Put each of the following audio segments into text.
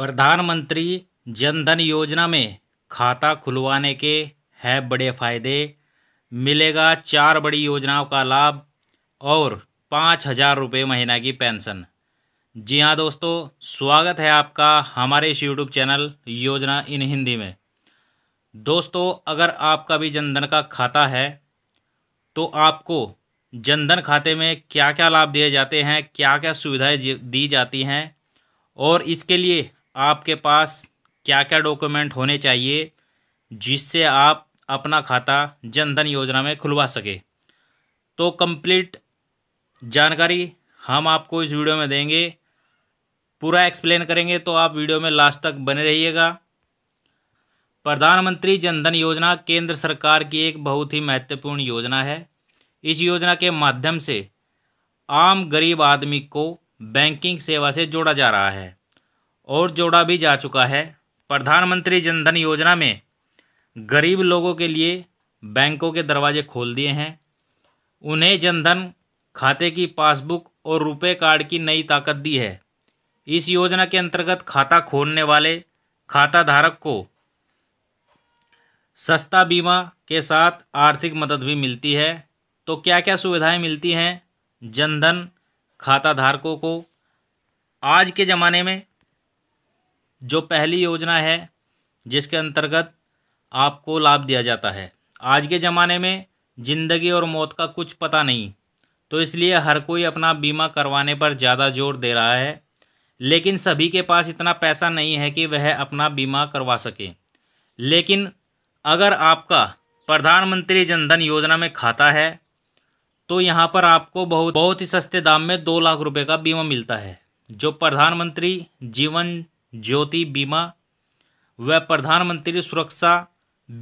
प्रधानमंत्री जनधन योजना में खाता खुलवाने के हैं बड़े फायदे मिलेगा चार बड़ी योजनाओं का लाभ और पाँच हज़ार रुपये महीना की पेंशन जी हाँ दोस्तों स्वागत है आपका हमारे इस यूट्यूब चैनल योजना इन हिंदी में दोस्तों अगर आपका भी जनधन का खाता है तो आपको जनधन खाते में क्या क्या लाभ दिए जाते हैं क्या क्या सुविधाएं दी जाती हैं और इसके लिए आपके पास क्या क्या डॉक्यूमेंट होने चाहिए जिससे आप अपना खाता जनधन योजना में खुलवा सके तो कंप्लीट जानकारी हम आपको इस वीडियो में देंगे पूरा एक्सप्लेन करेंगे तो आप वीडियो में लास्ट तक बने रहिएगा प्रधानमंत्री जनधन योजना केंद्र सरकार की एक बहुत ही महत्वपूर्ण योजना है इस योजना के माध्यम से आम गरीब आदमी को बैंकिंग सेवा से जोड़ा जा रहा है और जोड़ा भी जा चुका है प्रधानमंत्री जनधन योजना में गरीब लोगों के लिए बैंकों के दरवाजे खोल दिए हैं उन्हें जनधन खाते की पासबुक और रुपए कार्ड की नई ताकत दी है इस योजना के अंतर्गत खाता खोलने वाले खाता धारक को सस्ता बीमा के साथ आर्थिक मदद भी मिलती है तो क्या क्या सुविधाएं मिलती हैं जनधन खाता धारकों को आज के ज़माने में जो पहली योजना है जिसके अंतर्गत आपको लाभ दिया जाता है आज के ज़माने में ज़िंदगी और मौत का कुछ पता नहीं तो इसलिए हर कोई अपना बीमा करवाने पर ज़्यादा जोर दे रहा है लेकिन सभी के पास इतना पैसा नहीं है कि वह अपना बीमा करवा सके लेकिन अगर आपका प्रधानमंत्री जनधन योजना में खाता है तो यहाँ पर आपको बहुत बहुत ही सस्ते दाम में दो लाख रुपए का बीमा मिलता है जो प्रधानमंत्री जीवन ज्योति बीमा व प्रधानमंत्री सुरक्षा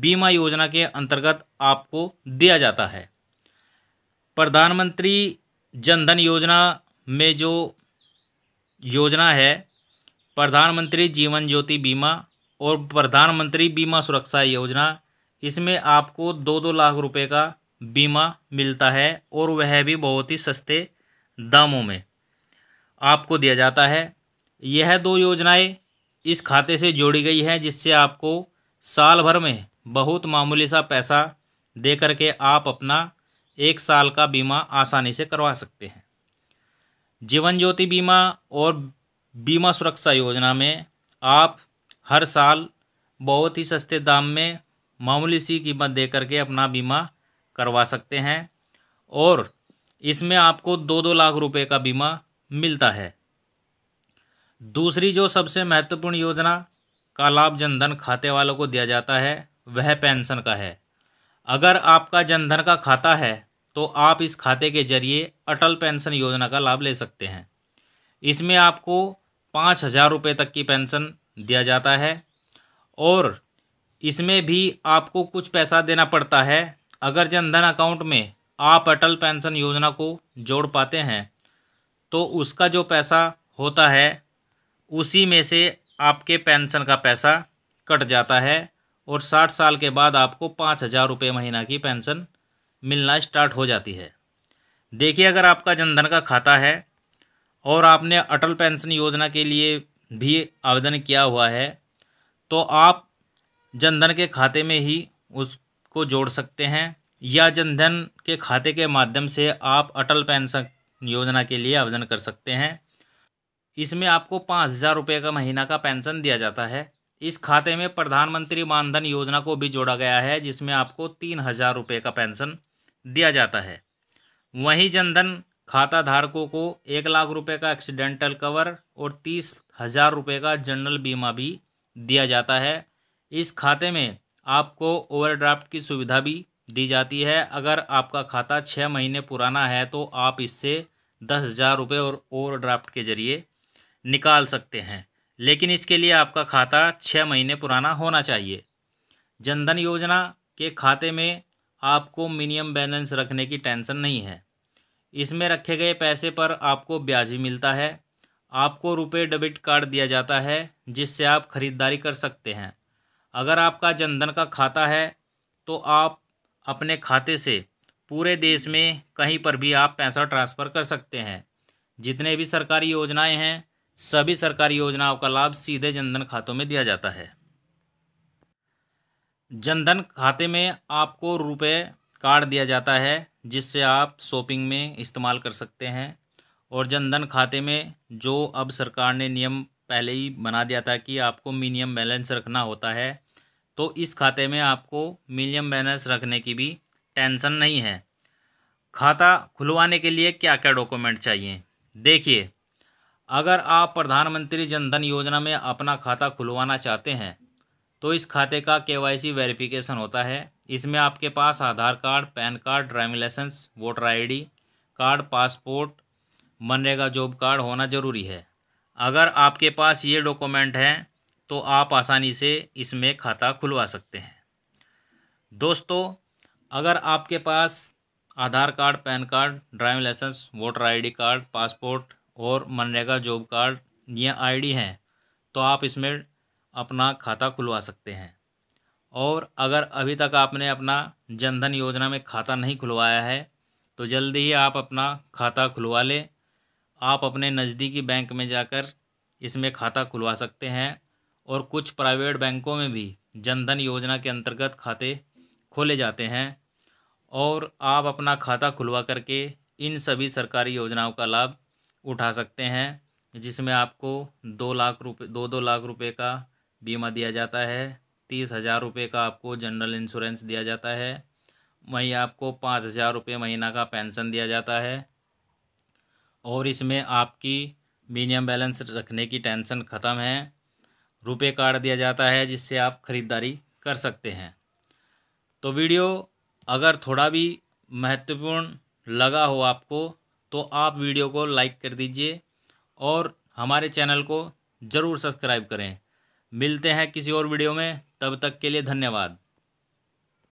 बीमा योजना के अंतर्गत आपको दिया जाता है प्रधानमंत्री जनधन योजना में जो योजना है प्रधानमंत्री जीवन ज्योति बीमा और प्रधानमंत्री बीमा सुरक्षा योजना इसमें आपको दो दो लाख रुपए का बीमा मिलता है और वह भी बहुत ही सस्ते दामों में आपको दिया जाता है यह दो योजनाएं इस खाते से जोड़ी गई हैं जिससे आपको साल भर में बहुत मामूली सा पैसा दे करके आप अपना एक साल का बीमा आसानी से करवा सकते हैं जीवन ज्योति बीमा और बीमा सुरक्षा योजना में आप हर साल बहुत ही सस्ते दाम में मामूली सी कीमत दे करके अपना बीमा करवा सकते हैं और इसमें आपको दो दो लाख रुपए का बीमा मिलता है दूसरी जो सबसे महत्वपूर्ण योजना का लाभ जनधन खाते वालों को दिया जाता है वह पेंशन का है अगर आपका जनधन का खाता है तो आप इस खाते के जरिए अटल पेंशन योजना का लाभ ले सकते हैं इसमें आपको पाँच हज़ार रुपये तक की पेंशन दिया जाता है और इसमें भी आपको कुछ पैसा देना पड़ता है अगर जनधन अकाउंट में आप अटल पेंशन योजना को जोड़ पाते हैं तो उसका जो पैसा होता है उसी में से आपके पेंशन का पैसा कट जाता है और साठ साल के बाद आपको पाँच हज़ार रुपये महीना की पेंशन मिलना स्टार्ट हो जाती है देखिए अगर आपका जनधन का खाता है और आपने अटल पेंशन योजना के लिए भी आवेदन किया हुआ है तो आप जनधन के खाते में ही उसको जोड़ सकते हैं या जनधन के खाते के माध्यम से आप अटल पेंशन योजना के लिए आवेदन कर सकते हैं इसमें आपको पाँच हज़ार रुपये का महीना का पेंशन दिया जाता है इस खाते में प्रधानमंत्री मानधन योजना को भी जोड़ा गया है जिसमें आपको तीन हज़ार रुपये का पेंशन दिया जाता है वहीं जनधन खाता धारकों को एक लाख रुपये का एक्सीडेंटल कवर और तीस हज़ार रुपये का जनरल बीमा भी दिया जाता है इस खाते में आपको ओवरड्राफ्ट की सुविधा भी दी जाती है अगर आपका खाता छः महीने पुराना है तो आप इससे दस हज़ार रुपये और ओवरड्राफ्ट के ज़रिए निकाल सकते हैं लेकिन इसके लिए आपका खाता छः महीने पुराना होना चाहिए जनधन योजना के खाते में आपको मिनिमम बैलेंस रखने की टेंशन नहीं है इसमें रखे गए पैसे पर आपको ब्याज भी मिलता है आपको रुपए डेबिट कार्ड दिया जाता है जिससे आप खरीदारी कर सकते हैं अगर आपका जनधन का खाता है तो आप अपने खाते से पूरे देश में कहीं पर भी आप पैसा ट्रांसफ़र कर सकते हैं जितने भी सरकारी योजनाएं हैं सभी सरकारी योजनाओं का लाभ सीधे जनधन खातों में दिया जाता है जनधन खाते में आपको रुपए कार्ड दिया जाता है जिससे आप शॉपिंग में इस्तेमाल कर सकते हैं और जनधन खाते में जो अब सरकार ने नियम पहले ही बना दिया था कि आपको मिनिमम बैलेंस रखना होता है तो इस खाते में आपको मिनिमम बैलेंस रखने की भी टेंशन नहीं है खाता खुलवाने के लिए क्या क्या डॉक्यूमेंट चाहिए देखिए अगर आप प्रधानमंत्री जन धन योजना में अपना खाता खुलवाना चाहते हैं तो इस खाते का केवाईसी वेरिफिकेशन होता है इसमें आपके पास Aadhaar card PAN card driving licence voter ID card passport MNREGA job card होना ज़रूरी है अगर आपके पास ये डॉक्यूमेंट हैं तो आप आसानी से इसमें खाता खुलवा सकते हैं दोस्तों अगर आपके पास Aadhaar card PAN card driving licence voter ID card passport और मनरेगा जॉब कार्ड या आईडी हैं तो आप इसमें अपना खाता खुलवा सकते हैं और अगर अभी तक आपने अपना जनधन योजना में खाता नहीं खुलवाया है तो जल्दी ही आप अपना खाता खुलवा लें आप अपने नज़दीकी बैंक में जाकर इसमें खाता खुलवा सकते हैं और कुछ प्राइवेट बैंकों में भी जनधन योजना के अंतर्गत खाते खोले जाते हैं और आप अपना खाता खुलवा करके इन सभी सरकारी योजनाओं का लाभ उठा सकते हैं जिसमें आपको दो लाख रुपये दो दो लाख रुपए का बीमा दिया जाता है तीस हज़ार रुपये का आपको जनरल इंश्योरेंस दिया जाता है वहीं आपको पाँच हज़ार रुपये महीना का पेंशन दिया जाता है और इसमें आपकी मिनिमम बैलेंस रखने की टेंशन ख़त्म है रुपए कार्ड दिया जाता है जिससे आप ख़रीदारी कर सकते हैं तो वीडियो अगर थोड़ा भी महत्वपूर्ण लगा हो आपको तो आप वीडियो को लाइक कर दीजिए और हमारे चैनल को ज़रूर सब्सक्राइब करें मिलते हैं किसी और वीडियो में तब तक के लिए धन्यवाद